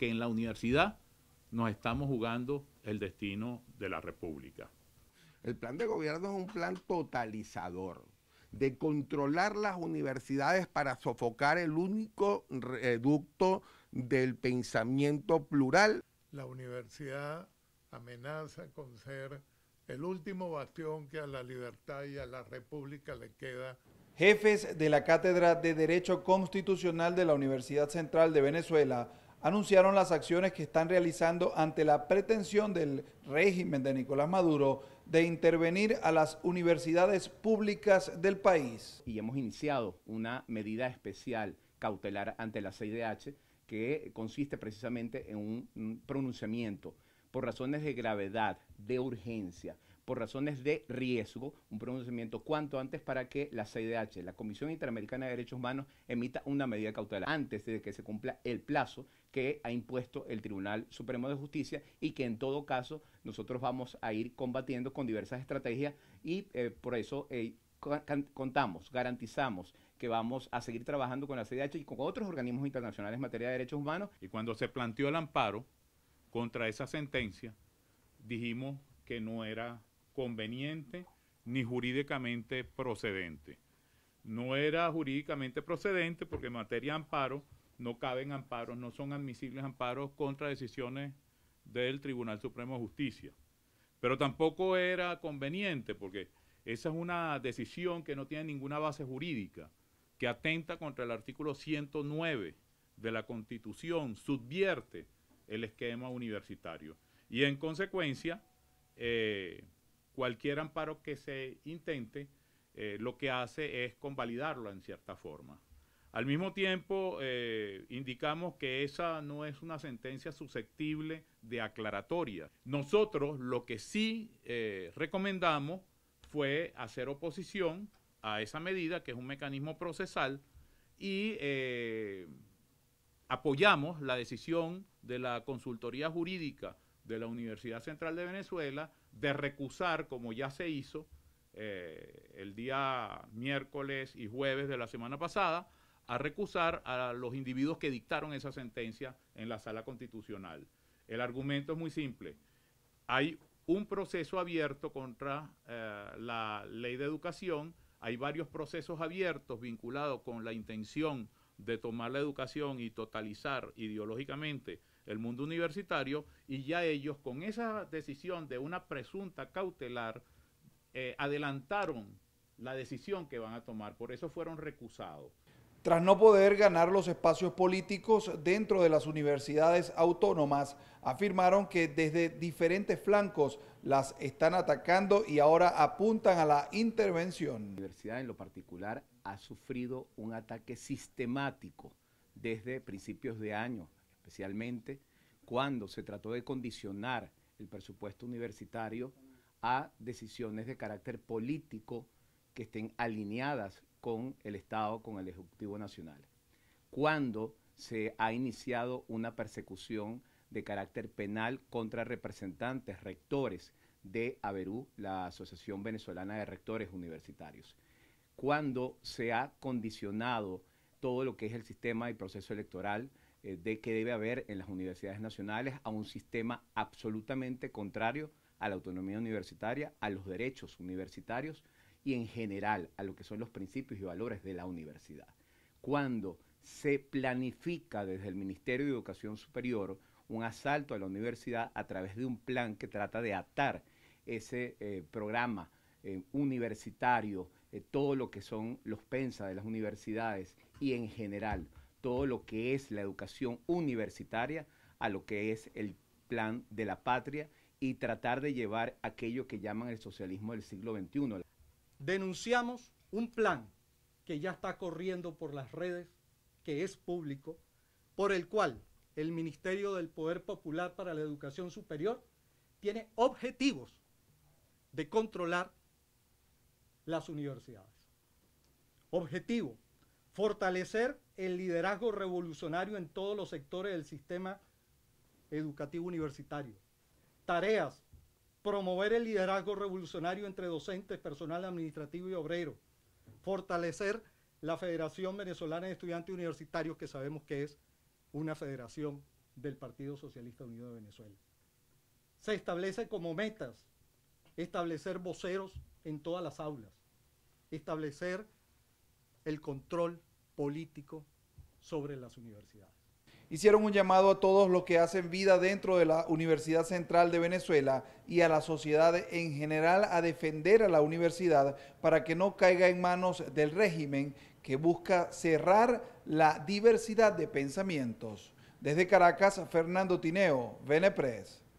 que en la universidad nos estamos jugando el destino de la República. El plan de gobierno es un plan totalizador de controlar las universidades para sofocar el único reducto del pensamiento plural. La universidad amenaza con ser el último bastión que a la libertad y a la república le queda. Jefes de la Cátedra de Derecho Constitucional de la Universidad Central de Venezuela anunciaron las acciones que están realizando ante la pretensión del régimen de Nicolás Maduro de intervenir a las universidades públicas del país. Y hemos iniciado una medida especial cautelar ante la CIDH que consiste precisamente en un, pronunciamiento por razones de gravedad, de urgencia, por razones de riesgo un pronunciamiento cuanto antes para que la CIDH, la Comisión Interamericana de Derechos Humanos, emita una medida cautelar antes de que se cumpla el plazo que ha impuesto el Tribunal Supremo de Justicia y que en todo caso nosotros vamos a ir combatiendo con diversas estrategias y eh, por eso eh, contamos, garantizamos que vamos a seguir trabajando con la CIDH y con otros organismos internacionales en materia de derechos humanos. Y cuando se planteó el amparo contra esa sentencia, dijimos que no era conveniente ni jurídicamente procedente. No era jurídicamente procedente porque en materia de amparo no caben amparos, no son admisibles amparos contra decisiones del Tribunal Supremo de Justicia. Pero tampoco era conveniente porque esa es una decisión que no tiene ninguna base jurídica, que atenta contra el artículo 109 de la Constitución, subvierte el esquema universitario. Y en consecuencia, eh, cualquier amparo que se intente, eh, lo que hace es convalidarlo en cierta forma. Al mismo tiempo, eh, indicamos que esa no es una sentencia susceptible de aclaratoria. Nosotros lo que sí eh, recomendamos fue hacer oposición a esa medida, que es un mecanismo procesal, y apoyamos la decisión de la consultoría jurídica de la Universidad Central de Venezuela de recusar, como ya se hizo eh, el día miércoles y jueves de la semana pasada, a recusar a los individuos que dictaron esa sentencia en la sala constitucional. El argumento es muy simple. Hay un proceso abierto contra eh, la ley de educación, hay varios procesos abiertos vinculados con la intención de tomar la educación y totalizar ideológicamente el mundo universitario y ya ellos con esa decisión de una presunta cautelar eh, adelantaron la decisión que van a tomar, por eso fueron recusados. Tras no poder ganar los espacios políticos dentro de las universidades autónomas, afirmaron que desde diferentes flancos las están atacando y ahora apuntan a la intervención. La universidad en lo particular ha sufrido un ataque sistemático desde principios de año especialmente cuando se trató de condicionar el presupuesto universitario a decisiones de carácter político que estén alineadas con el Estado, con el Ejecutivo Nacional. Cuando se ha iniciado una persecución de carácter penal contra representantes, rectores de ABERU, la Asociación Venezolana de Rectores Universitarios. Cuando se ha condicionado todo lo que es el sistema y proceso electoral eh, de que debe haber en las universidades nacionales a un sistema absolutamente contrario a la autonomía universitaria, a los derechos universitarios y en general a lo que son los principios y valores de la universidad. Cuando se planifica desde el Ministerio de Educación Superior un asalto a la universidad a través de un plan que trata de atar ese eh, programa eh, universitario, todo lo que son los pensa de las universidades y en general todo lo que es la educación universitaria a lo que es el plan de la patria y tratar de llevar aquello que llaman el socialismo del siglo XXI. Denunciamos un plan que ya está corriendo por las redes, que es público, por el cual el Ministerio del Poder Popular para la Educación Superior tiene objetivos de controlar las universidades. Objetivo fortalecer el liderazgo revolucionario en todos los sectores del sistema educativo universitario. Tareas, promover el liderazgo revolucionario entre docentes, personal administrativo y obrero. Fortalecer la Federación Venezolana de Estudiantes Universitarios, que sabemos que es una federación del Partido Socialista Unido de Venezuela. Se establece como metas establecer voceros en todas las aulas, establecer el control político sobre las universidades. Hicieron un llamado a todos los que hacen vida dentro de la Universidad Central de Venezuela y a la sociedad en general a defender a la universidad para que no caiga en manos del régimen que busca cerrar la diversidad de pensamientos. Desde Caracas, Fernando Tineo, Venepres.